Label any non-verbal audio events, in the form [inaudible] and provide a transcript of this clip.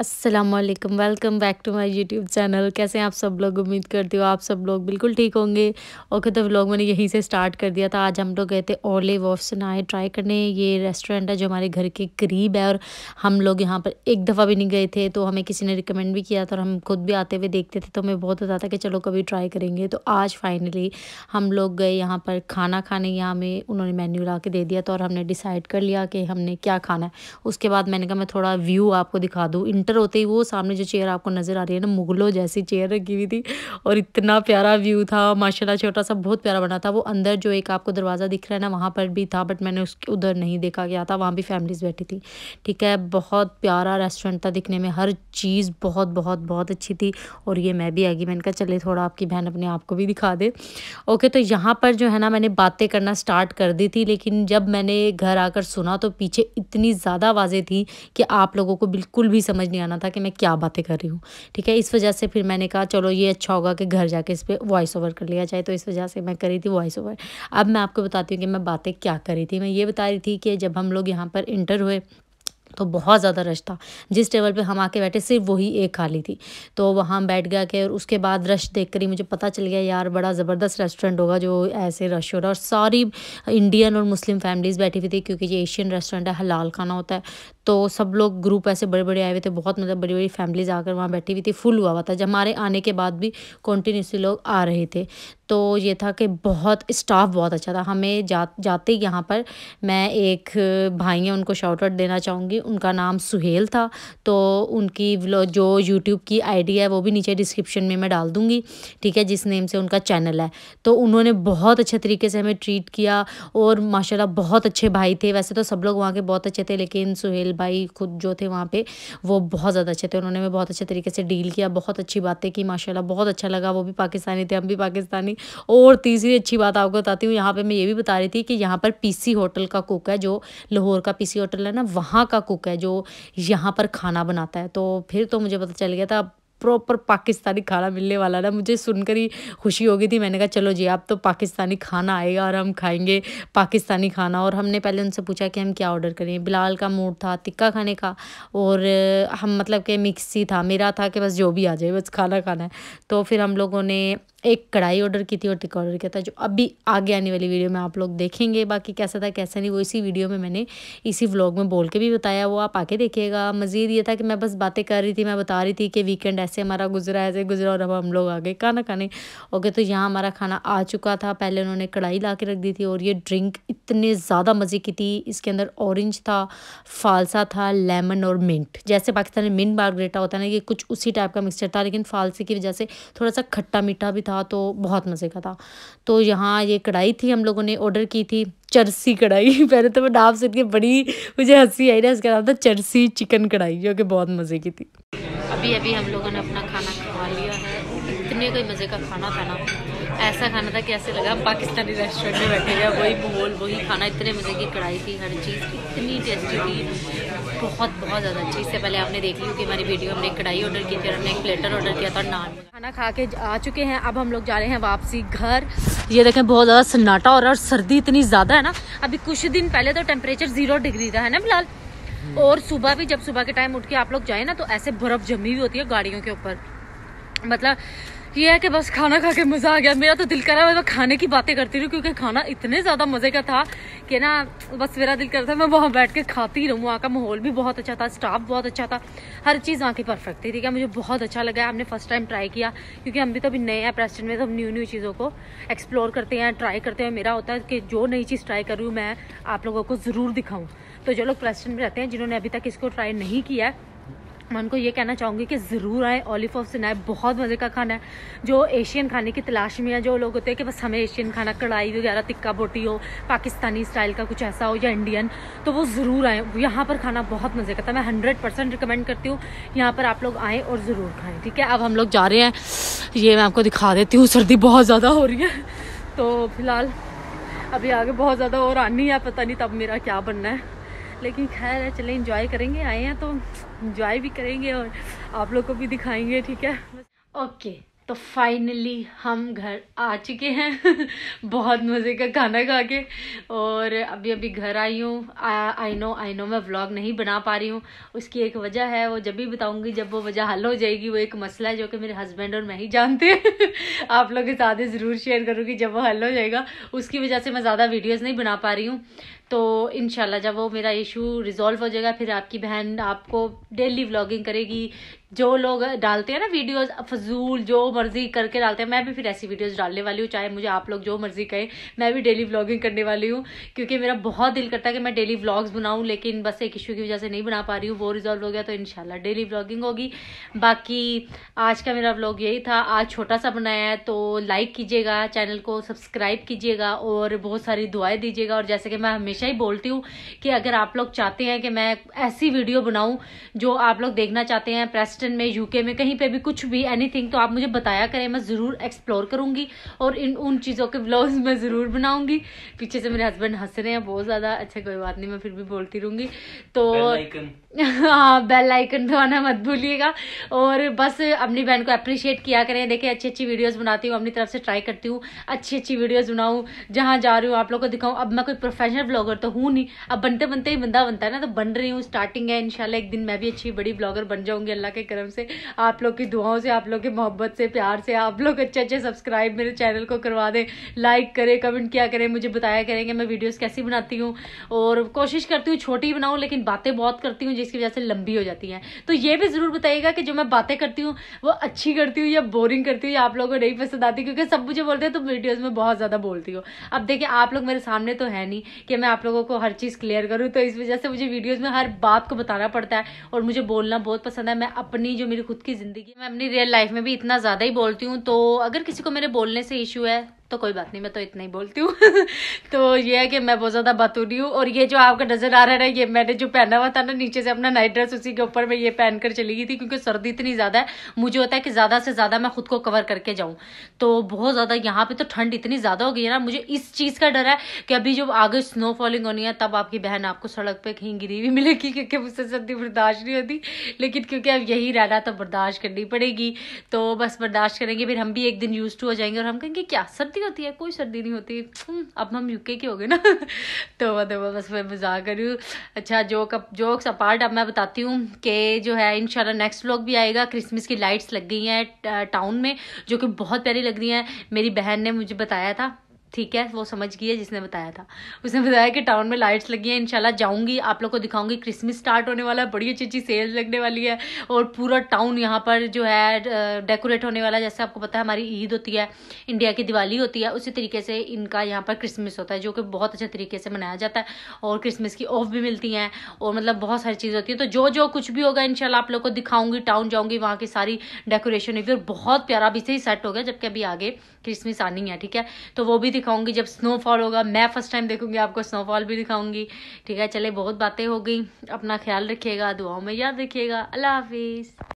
Aslam welcome back to my YouTube channel कैसे हैं आप सब लोग उम्मीद करती हो आप सब लोग बिल्कुल ठीक होंगे ओके तो व्लॉग मैंने यहीं से स्टार्ट कर दिया था आज हम लोग गए थे ओले वॉफ सुनाए ट्राई करने ये रेस्टोरेंट है जो हमारे घर के करीब है और हम लोग यहाँ पर एक दफ़ा भी नहीं गए थे तो हमें किसी ने रिकमेंड भी किया था और हम खुद भी आते हुए देखते थे तो हमें बहुत पता था कि चलो कभी ट्राई करेंगे तो आज फाइनली हम लोग गए यहाँ पर खाना खाने यहाँ हमें उन्होंने मेन्यू ला के दे दिया था और हमने डिसाइड कर लिया कि हमने क्या खाना है उसके बाद मैंने कहा मैं थोड़ा व्यू आपको दिखा दूँ एंटर होते ही वो सामने जो चेयर आपको नज़र आ रही है ना मुगलों जैसी चेयर रखी हुई थी और इतना प्यारा व्यू था माशाल्लाह छोटा सा बहुत प्यारा बना था वो अंदर जो एक आपको दरवाज़ा दिख रहा है ना वहाँ पर भी था बट मैंने उसके उधर नहीं देखा गया था वहाँ भी फैमिलीज़ बैठी थी ठीक है बहुत प्यारा रेस्टोरेंट था दिखने में हर चीज़ बहुत बहुत बहुत अच्छी थी और ये मैं भी आ गई मैंने कहा चले थोड़ा आपकी बहन अपने आप को भी दिखा दे ओके तो यहाँ पर जो है ना मैंने बातें करना स्टार्ट कर दी थी लेकिन जब मैंने घर आकर सुना तो पीछे इतनी ज़्यादा आवाज़ें थी कि आप लोगों को बिल्कुल भी समझ नहीं नहीं आना था कि मैं क्या बातें कर रही हूँ ठीक है इस वजह से फिर मैंने कहा चलो ये अच्छा होगा कि घर जाके इस पर वॉइस ओवर कर लिया जाए तो इस वजह से मैं करी थी वॉइस ओवर अब मैं आपको बताती हूँ कि मैं बातें क्या करी थी मैं ये बता रही थी कि जब हम लोग यहाँ पर इंटर हुए तो बहुत ज़्यादा रश था जिस टेबल पे हम आके बैठे सिर्फ वही एक खाली थी तो वहाँ बैठ गया के और उसके बाद रश देख कर ही मुझे पता चल गया यार बड़ा ज़बरदस्त रेस्टोरेंट होगा जो ऐसे रश हो रहा है और सारी इंडियन और मुस्लिम फैमिलीज़ बैठी हुई थी क्योंकि ये एशियन रेस्टोरेंट है हलाल खाना होता है तो सब लोग ग्रुप ऐसे बड़े बड़े आए हुए थे बहुत मतलब बड़ी बड़ी फैमिलीज़ आकर वहाँ बैठी हुई थी फुल हुआ हुआ था जब हमारे आने के बाद भी कॉन्टीन्यूसली लोग आ रहे थे तो ये था कि बहुत स्टाफ बहुत अच्छा था हमें जा जाते यहाँ पर मैं एक भाई हैं उनको शॉर्ट आउट देना चाहूँगी उनका नाम सुहेल था तो उनकी जो यूट्यूब की आईडी है वो भी नीचे डिस्क्रिप्शन में मैं डाल दूँगी ठीक है जिस नेम से उनका चैनल है तो उन्होंने बहुत अच्छे तरीके से हमें ट्रीट किया और माशाला बहुत अच्छे भाई थे वैसे तो सब लोग वहाँ के बहुत अच्छे थे लेकिन सुहेल भाई खुद जो थे वहाँ पे वो बहुत ज़्यादा अच्छे थे उन्होंने हमें बहुत अच्छे तरीके से डील किया बहुत अच्छी बातें की माशाल्लाह बहुत अच्छा लगा वो भी पाकिस्तानी थे हम भी पाकिस्तानी और तीसरी अच्छी बात आपको बताती हूँ यहाँ पर मैं ये भी बता रही थी कि यहाँ पर पीसी होटल का कुक है जो लाहौर का पीसी होटल है ना वहाँ का कुक है जो यहाँ पर खाना बनाता है तो फिर तो मुझे पता चल गया था प्रॉपर पाकिस्तानी खाना मिलने वाला ना मुझे सुनकर ही खुशी हो गई थी मैंने कहा चलो जी आप तो पाकिस्तानी खाना आएगा और हम खाएंगे पाकिस्तानी खाना और हमने पहले उनसे पूछा कि हम क्या ऑर्डर करें बिलाल का मूड था टिक्का खाने का और हम मतलब कि मिक्सी था मेरा था कि बस जो भी आ जाए बस खाना खाना है तो फिर हम लोगों ने एक कढ़ाई ऑर्डर की थी और टिक्का ऑर्डर किया था जो अभी आगे आने वाली वीडियो में आप लोग देखेंगे बाकी कैसा था कैसा नहीं वो इसी वीडियो में मैंने इसी व्लॉग में बोल के भी बताया वो आप आके देखिएगा मज़ीद ये था कि मैं बस बातें कर रही थी मैं बता रही थी कि वीकेंड ऐसे हमारा गुजरा ऐसे गुजरा और अब हम लोग आ गए खाना खाने ओके तो यहाँ हमारा खाना आ चुका था पहले उन्होंने कढ़ाई ला के रख दी थी और ये ड्रिंक इतने ज़्यादा मज़े की थी इसके अंदर औरेंज था फालसा था लेमन और मिंट जैसे पाकिस्तान में मिंट मार्गरेटा होता है ना ये कुछ उसी टाइप का मिक्सचर था लेकिन फालसे की वजह से थोड़ा सा खट्टा मीठा भी था था तो बहुत मज़े का था तो यहाँ ये कढ़ाई थी हम लोगों ने ऑर्डर की थी चरसी कढ़ाई [laughs] पहले तो मैं नाम सुन के बड़ी मुझे हंसी आई ना इसका नाम था चरसी चिकन कढ़ाई जो कि बहुत मज़े की थी अभी अभी हम लोगों ने अपना खाना खा लिया है इतने कोई मज़े का खाना खाना ऐसा खाना था कैसे लगा पाकिस्तानी रेस्टोरेंट में बैठे गया वही बोल वही खाना इतने मज़े की कढ़ाई थी हर चीज़ इतनी टेस्टी थी बहुत बहुत ज़्यादा अच्छी इससे पहले आपने देख ली कि हमारी वीडियो हमने कढ़ाई ऑर्डर की थी हमने एक प्लेटर ऑर्डर किया था नान खाना खा के आ चुके हैं अब हम लोग जा रहे हैं वापसी घर ये देखें बहुत ज़्यादा सन्नाटा हो रहा है और सर्दी इतनी ज़्यादा है ना अभी कुछ दिन पहले तो टेम्परेचर ज़ीरो डिग्री था है ना फिलहाल हम्म। और सुबह भी जब सुबह के टाइम उठ के आप लोग जाए ना तो ऐसे बर्फ़ जमी हुई होती है गाड़ियों के ऊपर मतलब ये है कि बस खाना खा के मज़ा आ गया मेरा तो दिल कर रहा है मैं तो खाने की बातें करती रही क्योंकि खाना इतने ज़्यादा मज़े का था कि ना बस मेरा दिल करता था मैं वहाँ बैठ के खाती रहूँ वहाँ का माहौल भी बहुत अच्छा था स्टाफ बहुत अच्छा था हर चीज़ वहाँ की परफेक्ट थी ठीक है मुझे बहुत अच्छा लगा हमने फर्स्ट टाइम ट्राई किया क्योंकि हम भी तो अभी नए हैं प्रेस्टेंट में तो हम न्यू न्यू चीज़ों को एक्सप्लोर करते हैं ट्राई करते हैं मेरा होता है कि जो नई चीज़ ट्राई करूँ मैं आप लोगों को ज़रूर दिखाऊँ तो जो लोग प्रेस्टेंट में रहते हैं जिन्होंने अभी तक इसको ट्राई नहीं किया है मैं उनको ये कहना चाहूँगी कि ज़रूर आए ऑलिफ ऑफ सिनाए बहुत मज़े का खाना है जो एशियन खाने की तलाश में है जो लोग होते हैं कि बस हमें एशियन खाना कढ़ाई वगैरह तिक्का बोटी हो पाकिस्तानी स्टाइल का कुछ ऐसा हो या इंडियन तो वो ज़रूर आए यहाँ पर खाना बहुत मज़े का था मैं हंड्रेड परसेंट रिकमेंड करती हूँ यहाँ पर आप लोग आएँ और ज़रूर खाएँ ठीक है अब हम लोग जा रहे हैं ये मैं आपको दिखा देती हूँ सर्दी बहुत ज़्यादा हो रही है तो फिलहाल अभी आगे बहुत ज़्यादा और आनी है पता नहीं तब मेरा क्या बनना है लेकिन खैर है चले इंजॉय करेंगे आए हैं तो इंजॉय भी करेंगे और आप लोग को भी दिखाएंगे ठीक है ओके okay. तो फाइनली हम घर आ चुके हैं [laughs] बहुत मज़े का खाना खा के और अभी अभी घर आई हूँ आई नो आई नो मैं व्लॉग नहीं बना पा रही हूँ उसकी एक वजह है वो जब भी बताऊँगी जब वो वजह हल हो जाएगी वो एक मसला है जो कि मेरे हस्बैंड और मैं ही जानते हैं [laughs] आप लोगों के साथ ज़रूर शेयर करूँगी जब वो हल हो जाएगा उसकी वजह से मैं ज़्यादा वीडियोज़ नहीं बना पा रही हूँ तो इन जब वो मेरा इशू रिजॉल्व हो जाएगा फिर आपकी बहन आपको डेली व्लॉगिंग करेगी जो लोग डालते हैं ना वीडियोस फजूल जो मर्जी करके डालते हैं मैं भी फिर ऐसी वीडियोस डालने वाली हूँ चाहे मुझे आप लोग जो मर्जी कहें मैं भी डेली व्लॉगिंग करने वाली हूँ क्योंकि मेरा बहुत दिल करता है कि मैं डेली व्लॉग्स बनाऊँ लेकिन बस एक इशू की वजह से नहीं बना पा रही हूँ वो रिजॉल्व हो गया तो इनशाला डेली व्लॉगिंग होगी बाकी आज का मेरा व्लॉग यही था आज छोटा सा बनाया है तो लाइक कीजिएगा चैनल को सब्सक्राइब कीजिएगा और बहुत सारी दुआएँ दीजिएगा और जैसे कि मैं हमेशा हमेशा ही बोलती हूँ कि अगर आप लोग चाहते हैं कि मैं ऐसी वीडियो बनाऊँ जो आप लोग देखना चाहते हैं प्रेस्टन में यूके में कहीं पर भी कुछ भी एनीथिंग तो आप मुझे बताया करें मैं ज़रूर एक्सप्लोर करूँगी और इन उन चीज़ों के ब्लॉग्स मैं ज़रूर बनाऊँगी पीछे से मेरे हस्बैंड हंस रहे हैं बहुत ज़्यादा अच्छा कोई बात नहीं मैं फिर भी बोलती रहूँगी तो [laughs] हाँ बेल आइकन दबाना मत भूलिएगा और बस अपनी बहन को अप्रिशिएट किया करें देखिए अच्छी अच्छी वीडियोस बनाती हूँ अपनी तरफ से ट्राई करती हूँ अच्छी अच्छी वीडियोस बनाऊँ जहाँ जा रही हूँ आप लोगों को दिखाऊँ अब मैं कोई प्रोफेशनल ब्लॉगर ब्लॉगर तो हूँ नहीं अब बनते बनते ही बंदा बनता है ना तो बन रही हूँ स्टार्टिंग है इनशाला एक दिन मैं भी अच्छी बड़ी ब्लॉगर बन जाऊंगी अल्लाह के करम से आप लोग की दुआओं से आप लोग की मोहब्बत से प्यार से आप लोग अच्छे अच्छे सब्सक्राइब मेरे चैनल को करवा दें लाइक करें कमेंट किया करें मुझे बताया करें कि मैं वीडियोज़ कैसी बनाती हूँ और कोशिश करती हूँ छोटी बनाऊँ लेकिन बातें बहुत करती हूँ जिसकी वजह से लंबी हो जाती है तो ये भी ज़रूर बताइएगा कि जो मैं बातें करती हूँ वो अच्छी करती हूँ या बोरिंग करती हूँ या आप लोगों को नहीं पसंद आती क्योंकि सब मुझे बोलते हैं तो वीडियोज़ में बहुत ज़्यादा बोलती हूँ अब देखिए आप लोग मेरे सामने तो है नहीं कि मैं आप आप लोगों को हर चीज़ क्लियर करूँ तो इस वजह से मुझे वीडियोस में हर बात को बताना पड़ता है और मुझे बोलना बहुत पसंद है मैं अपनी जो मेरी खुद की ज़िंदगी मैं अपनी रियल लाइफ में भी इतना ज़्यादा ही बोलती हूँ तो अगर किसी को मेरे बोलने से इशू है तो कोई बात नहीं मैं तो इतना ही बोलती हूँ [laughs] तो ये है कि मैं बहुत ज़्यादा बतूरी हूँ और ये जो आपका नज़र आ रहा है ना ये मैंने जो पहना हुआ था ना नीचे से अपना नाइट ड्रेस उसी के ऊपर मैं ये पहन कर चली गई थी क्योंकि सर्दी इतनी ज़्यादा है मुझे होता है कि ज़्यादा से ज़्यादा मैं खुद को कवर करके जाऊँ तो बहुत ज़्यादा यहाँ पर तो ठंड इतनी ज़्यादा हो गई है ना मुझे इस चीज़ का डर है कि अभी जब आगे स्नो फॉलिंग होनी है तब आपकी बहन आपको सड़क पर कहीं गिरी हुई मिलेगी [laughs] क्योंकि मुझसे सर्दी बर्दाश्त नहीं होती लेकिन क्योंकि अब यही रहना तो बर्दाश्त करनी पड़ेगी तो बस बर्दाश्त करेंगे फिर हम भी एक दिन यूज़ टू हो जाएंगे और हम कहेंगे क्या सर्दी सर्दी होती है कोई सर्दी नहीं होती हम्म, अब हम यूके के हो गए ना [laughs] तो तो बस मैं मजाक कर रही हूँ अच्छा जोक जोक्स अपार्ट अब मैं बताती हूँ कि जो है इन नेक्स्ट व्लॉग भी आएगा क्रिसमस की लाइट्स लग गई हैं टाउन में जो कि बहुत प्यारी लग रही हैं मेरी बहन ने मुझे बताया था ठीक है वो समझ गई है जिसने बताया था उसने बताया कि टाउन में लाइट्स लगी हैं इंशाल्लाह जाऊंगी आप लोग को दिखाऊंगी क्रिसमस स्टार्ट होने वाला है बड़ी अच्छी अच्छी सेल्स लगने वाली है और पूरा टाउन यहाँ पर जो है डेकोरेट होने वाला है जैसे आपको पता है हमारी ईद होती है इंडिया की दिवाली होती है उसी तरीके से इनका यहाँ पर क्रिसमस होता है जो कि बहुत अच्छे तरीके से मनाया जाता है और क्रिसमस की ऑफ भी मिलती हैं और मतलब बहुत सारी चीज़ होती है तो जो जो कुछ भी होगा इनशाला आप लोग को दिखाऊंगी टाउन जाऊंगी वहाँ की सारी डेकोरेशन होगी और बहुत प्यारा अभी से ही सेट हो गया जबकि अभी आगे क्रिसमस आनी है ठीक है तो वो भी दिखाऊंगी जब स्नोफॉल होगा मैं फर्स्ट टाइम देखूंगी आपको स्नोफॉल भी दिखाऊंगी ठीक है चले बहुत बातें हो गई अपना ख्याल रखिएगा दुआओं में याद रखिएगा अल्लाह हाफिज़